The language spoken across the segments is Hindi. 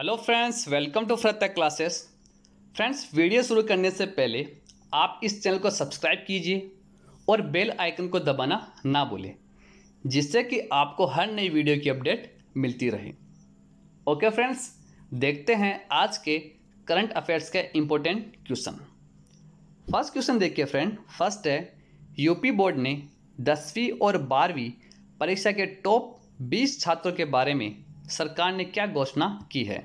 हेलो फ्रेंड्स वेलकम टू फ्रता क्लासेस फ्रेंड्स वीडियो शुरू करने से पहले आप इस चैनल को सब्सक्राइब कीजिए और बेल आइकन को दबाना ना भूलें जिससे कि आपको हर नई वीडियो की अपडेट मिलती रहे ओके फ्रेंड्स देखते हैं आज के करंट अफेयर्स के इम्पोर्टेंट क्वेश्चन फर्स्ट क्वेश्चन देखिए फ्रेंड फर्स्ट है यूपी बोर्ड ने दसवीं और बारहवीं परीक्षा के टॉप बीस छात्रों के बारे में सरकार ने क्या घोषणा की है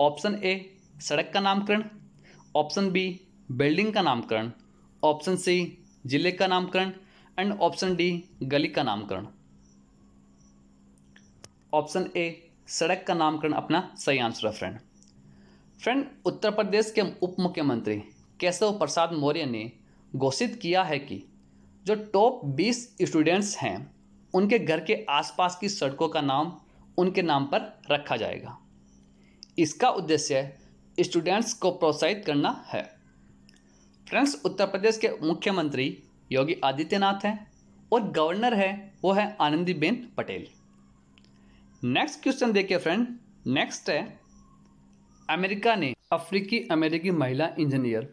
ऑप्शन ए सड़क का नामकरण ऑप्शन बी बिल्डिंग का नामकरण ऑप्शन सी जिले का नामकरण एंड ऑप्शन डी गली का नामकरण ऑप्शन ए सड़क का नामकरण अपना सही आंसर है फ्रेंड फ्रेंड उत्तर प्रदेश के उप मुख्यमंत्री केशव प्रसाद मौर्य ने घोषित किया है कि जो टॉप 20 स्टूडेंट्स हैं उनके घर के आसपास की सड़कों का नाम उनके नाम पर रखा जाएगा इसका उद्देश्य स्टूडेंट्स को प्रोत्साहित करना है फ्रेंड्स उत्तर प्रदेश के मुख्यमंत्री योगी आदित्यनाथ हैं और गवर्नर है वो है आनंदीबेन पटेल नेक्स्ट क्वेश्चन देखिए फ्रेंड नेक्स्ट है अमेरिका ने अफ्रीकी अमेरिकी महिला इंजीनियर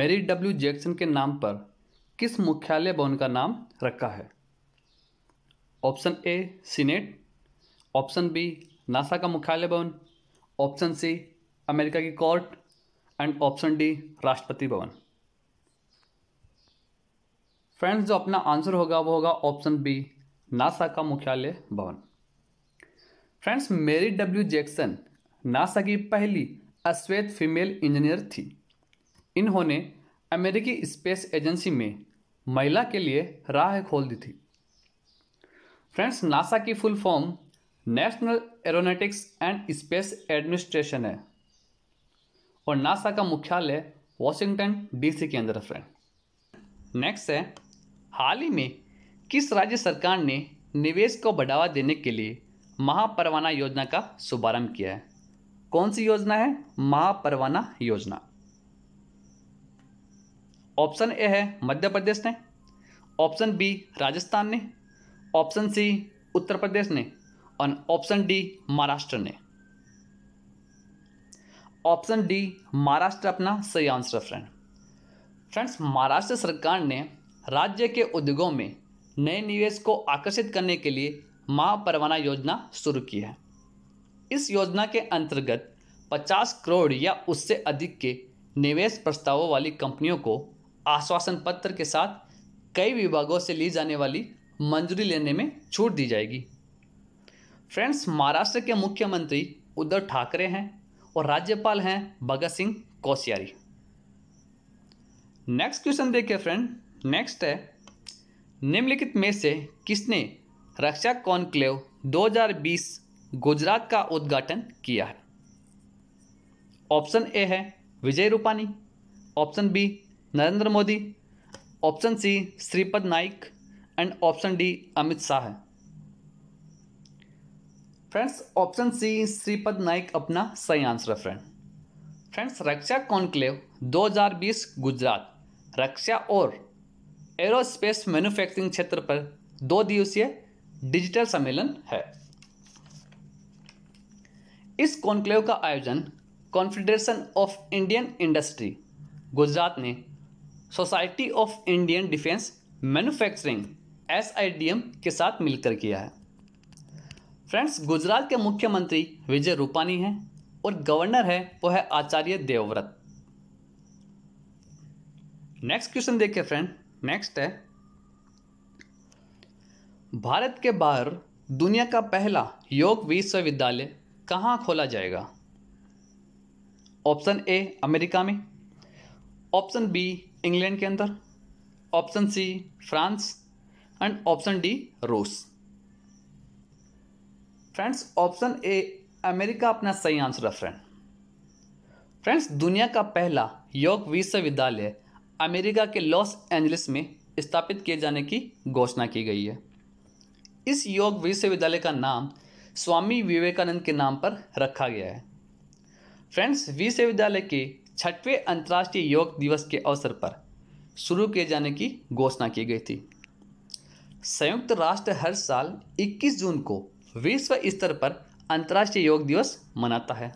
मेरी डब्ल्यू जैक्सन के नाम पर किस मुख्यालय भवन का नाम रखा है option A senate option B NASA का मुख्यालय भवन ऑप्शन सी अमेरिका की कोर्ट एंड ऑप्शन डी राष्ट्रपति भवन फ्रेंड्स जो अपना आंसर होगा वो होगा ऑप्शन बी नासा का मुख्यालय भवन फ्रेंड्स मेरी डब्ल्यू जैक्सन नासा की पहली अश्वेत फीमेल इंजीनियर थी इन्होंने अमेरिकी स्पेस एजेंसी में महिला के लिए राह खोल दी थी फ्रेंड्स नासा की full form national aeronautics and space administration है और नासा का मुख्यालय वॉशिंगटन डीसी के अंदर फ्रेंड नेक्स्ट है हाल ही में किस राज्य सरकार ने निवेश को बढ़ावा देने के लिए महापरवाना योजना का शुभारंभ किया है कौन सी योजना है महापरवाना योजना ऑप्शन ए है मध्य प्रदेश ने ऑप्शन बी राजस्थान ने ऑप्शन सी उत्तर प्रदेश ने और ऑप्शन डी महाराष्ट्र ने ऑप्शन डी महाराष्ट्र अपना सही आंसर फ्रेंड फ्रेंड्स महाराष्ट्र सरकार ने राज्य के उद्योगों में नए निवेश को आकर्षित करने के लिए महापरवाना योजना शुरू की है इस योजना के अंतर्गत 50 करोड़ या उससे अधिक के निवेश प्रस्तावों वाली कंपनियों को आश्वासन पत्र के साथ कई विभागों से ली जाने वाली मंजूरी लेने में छूट दी जाएगी फ्रेंड्स महाराष्ट्र के मुख्यमंत्री उद्धव ठाकरे हैं और राज्यपाल हैं भगत सिंह कोश्यारी नेक्स्ट क्वेश्चन देखिए फ्रेंड नेक्स्ट है निम्नलिखित में से किसने रक्षा कॉन्क्लेव 2020 गुजरात का उद्घाटन किया है ऑप्शन ए है Vijay Rupani option B Narendra Modi option C Shripad Naik and option D Amit Shah है friends option C Shripad Naik अपना सही आंसर है friend friends Raksha conclave 2020 Gujarat रक्षा और एरोस्पेस मैन्युफैक्चरिंग क्षेत्र पर दो दिवसीय डिजिटल सम्मेलन है इस कॉन्क्लेव का आयोजन confederation of Indian industry Gujarat ने society of Indian defence manufacturing एस के साथ मिलकर किया है फ्रेंड्स गुजरात के मुख्यमंत्री विजय रूपानी हैं और गवर्नर है वो है आचार्य देवव्रत नेक्स्ट क्वेश्चन देखिए फ्रेंड नेक्स्ट है भारत के बाहर दुनिया का पहला योग विश्वविद्यालय कहाँ खोला जाएगा ऑप्शन ए अमेरिका में ऑप्शन बी इंग्लैंड के अंदर option C France and option D रूस फ्रेंड्स ऑप्शन ए अमेरिका अपना सही आंसर है फ्रेंड फ्रेंड्स दुनिया का पहला योग विश्वविद्यालय अमेरिका के लॉस एंजलिस में स्थापित किए जाने की घोषणा की गई है इस योग विश्वविद्यालय का नाम स्वामी विवेकानंद के नाम पर रखा गया है फ्रेंड्स विश्वविद्यालय के छठवें अंतर्राष्ट्रीय योग दिवस के अवसर पर शुरू किए जाने की घोषणा की गई थी संयुक्त राष्ट्र हर साल 21 जून को विश्व स्तर पर अंतर्राष्ट्रीय योग दिवस मनाता है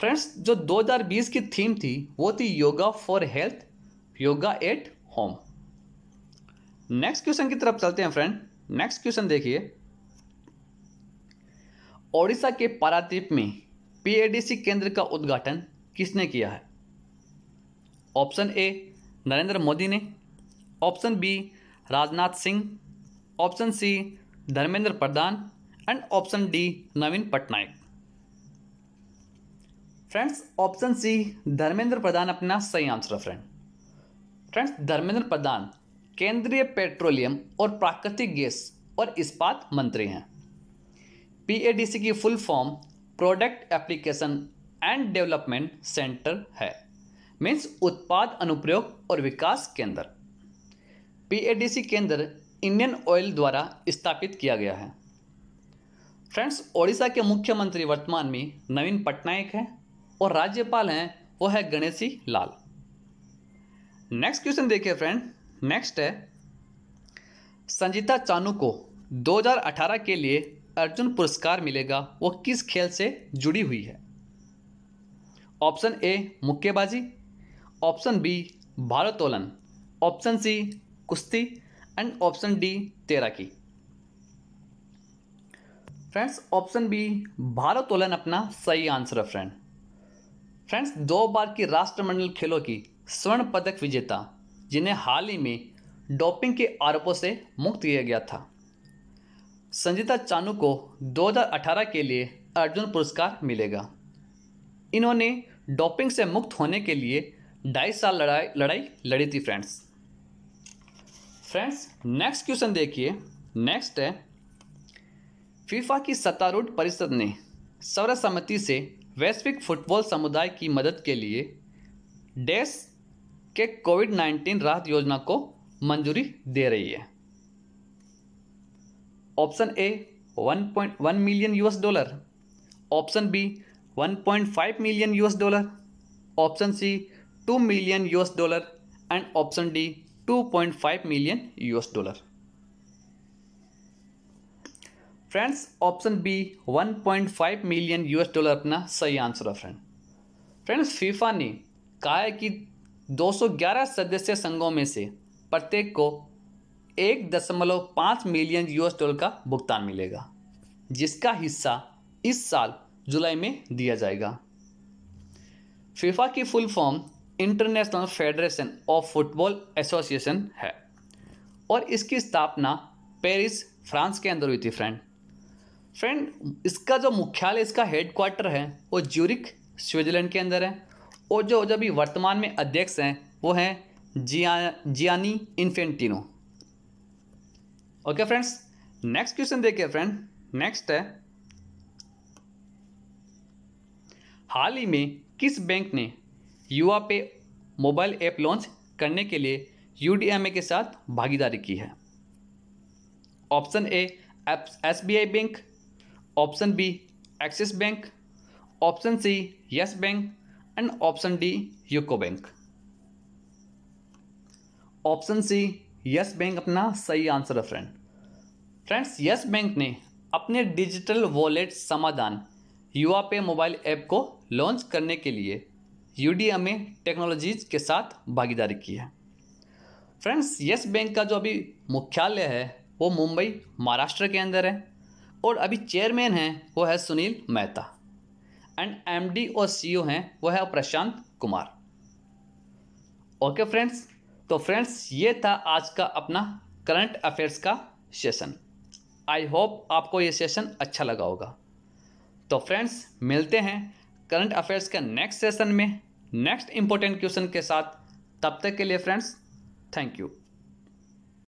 फ्रेंड्स जो 2020 की थीम थी वो थी yoga for health yoga at home next question की तरफ चलते हैं फ्रेंड नेक्स्ट क्वेश्चन देखिए ओडिशा के पारादीप में पीएडीसी केंद्र का उद्घाटन किसने किया है ऑप्शन ए नरेंद्र मोदी ने option B Rajnath Singh option C Dharmendra Pradhan and option D Naveen Patnaik friends option C Dharmendra Pradhan अपना सही आंसर है फ्रेंड फ्रेंड्स धर्मेंद्र प्रधान केंद्रीय पेट्रोलियम और प्राकृतिक गैस और इस्पात मंत्री हैं पीएडीसी की full form product application and development centre है मीन्स उत्पाद अनुप्रयोग और विकास केंद्र पीएडीसी केंद्र इंडियन ऑयल द्वारा स्थापित किया गया है फ्रेंड्स ओडिशा के मुख्यमंत्री वर्तमान में नवीन पटनायक हैं और राज्यपाल हैं वो है गणेशी लाल नेक्स्ट क्वेश्चन देखिए फ्रेंड नेक्स्ट है संजीता चानू को 2018 के लिए अर्जुन पुरस्कार मिलेगा वो किस खेल से जुड़ी हुई है ऑप्शन ए मुक्केबाजी ऑप्शन बी भारोत्तोलन ऑप्शन सी कुश्ती एंड ऑप्शन डी तैराकी फ्रेंड्स ऑप्शन बी भारोत्तोलन अपना सही आंसर है फ्रेंड फ्रेंड्स दो बार की राष्ट्रमंडल खेलों की स्वर्ण पदक विजेता जिन्हें हाल ही में डोपिंग के आरोपों से मुक्त किया गया था संजीता चानू को 2018 के लिए अर्जुन पुरस्कार मिलेगा इन्होंने डोपिंग से मुक्त होने के लिए ढाई साल लड़ाई लड़ाई लड़ी थी फ्रेंड्स फ्रेंड्स नेक्स्ट क्वेश्चन देखिए नेक्स्ट है फीफा की सत्तारूढ़ परिषद ने सर्वसम्मति से वैश्विक फुटबॉल समुदाय की मदद के लिए डेस के कोविड नाइन्टीन राहत योजना को मंजूरी दे रही है option A 1.1 million US dollar option B 1.5 million US dollar option C 2 million US dollar and option D 2.5 million US dollar friends option B 1.5 million US dollar अपना सही आंसर है फ्रेंड फ्रेंड्स फीफा ने कहा है कि 211 सदस्य संघों में से प्रत्येक को एक दशमलव पाँच मिलियन यूएस डॉलर का भुगतान मिलेगा जिसका हिस्सा इस साल जुलाई में दिया जाएगा फीफा की full form international federation of football association है और इसकी स्थापना पेरिस फ्रांस के अंदर हुई थी फ्रेंड फ्रेंड इसका जो मुख्यालय इसका हेड क्वार्टर है वो ज्यूरिक स्विट्जरलैंड के अंदर है और जो जब भी वर्तमान में अध्यक्ष हैं वो हैं Gia Gianni Infantino okay friends next question देखिए फ्रेंड नेक्स्ट है हाल ही में किस बैंक ने युवा पे मोबाइल ऐप लॉन्च करने के लिए यू के साथ भागीदारी की है option A S bank option B Axis bank option C Yes bank and option D UCO bank option C Yes bank अपना सही आंसर है फ्रेंड फ्रेंड्स यस बैंक ने अपने डिजिटल वॉलेट समाधान युवा पे मोबाइल ऐप को लॉन्च करने के लिए एम में टेक्नोलॉजीज़ के साथ भागीदारी की है फ्रेंड्स येस बैंक का जो अभी मुख्यालय है वो मुंबई महाराष्ट्र के अंदर है और अभी चेयरमैन हैं वो है सुनील मेहता एंड एमडी और सीईओ e हैं वो है प्रशांत कुमार ओके फ्रेंड्स तो फ्रेंड्स ये था आज का अपना करंट अफेयर्स का सेशन आई होप आपको ये सेशन अच्छा लगा होगा तो फ्रेंड्स मिलते हैं करंट अफेयर्स के नेक्स्ट सेशन में नेक्स्ट इंपॉर्टेंट क्वेश्चन के साथ तब तक के लिए फ्रेंड्स थैंक यू